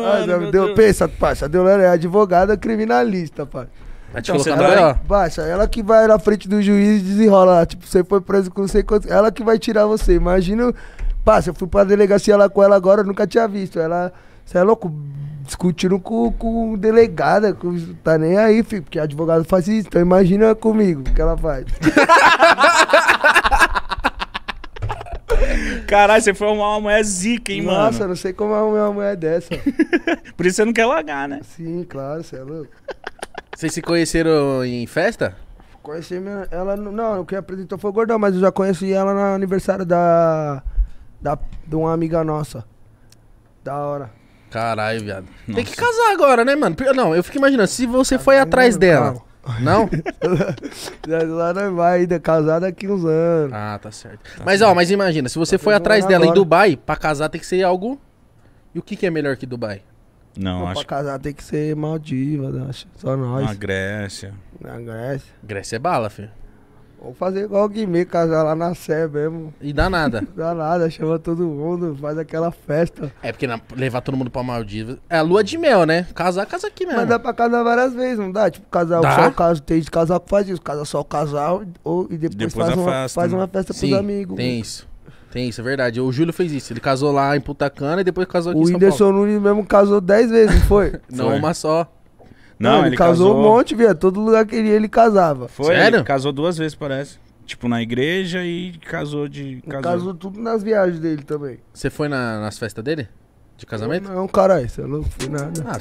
Mano, Mas, deu, pensa, parça, deu é advogada criminalista, parça. Então, ela, baixa, ela que vai na frente do juiz e desenrola lá. Tipo, você foi preso com não sei quanto. Ela que vai tirar você. Imagina. Passa, eu fui pra delegacia lá com ela agora, eu nunca tinha visto. Ela, você é louco? Discutindo com, com delegada, com, tá nem aí, filho, porque advogado faz isso. Então imagina comigo o que ela faz. Caralho, você foi uma mulher zica, hein, Nossa, mano? Nossa, não sei como arrumar uma mulher dessa. Por isso você não quer largar, né? Sim, claro, você é louco. Vocês se conheceram em festa? Conheci minha, ela. Não, o que apresentou foi o Gordão, mas eu já conheci ela no aniversário da. da de uma amiga nossa. Da hora. Caralho, viado. Nossa. Tem que casar agora, né, mano? Não, eu fico imaginando, se você foi atrás dela. Carro. Não? lá não vai ainda, casar daqui uns anos. Ah, tá certo. Tá mas, certo. ó, mas imagina, se você tá foi atrás dela agora. em Dubai, pra casar tem que ser algo... E o que, que é melhor que Dubai? Não, Não acho... Pra casar tem que ser Maldivas, né? acho. Só nós. Na Grécia. Na Grécia. Grécia é bala, filho vou fazer igual o Guimê, casar lá na Sé mesmo. E dá nada. dá nada, chama todo mundo, faz aquela festa. É porque na, levar todo mundo pra Maldivas. É a lua de mel, né? Casar, casa aqui mesmo. Mas dá pra casar várias vezes, não dá? Tipo, casar só o caso, tem de casal que faz isso. Casa só o casal ou, e depois, depois faz, uma, festa, faz né? uma festa Sim, pros amigos. Tem isso. Tem isso, é verdade. O Júlio fez isso. Ele casou lá em Punta Cana e depois casou aqui o em São Paulo. O Whindersson Nunes mesmo casou 10 vezes, foi? não, foi. uma só. Não, ele, ele casou, casou, um monte, via. Todo lugar que ele, ele casava. Foi, Sério? ele casou duas vezes, parece. Tipo, na igreja e casou de. Casou, casou tudo nas viagens dele também. Você foi na, nas festas dele? De casamento? Eu não, caralho, você não é fui nada. Ah.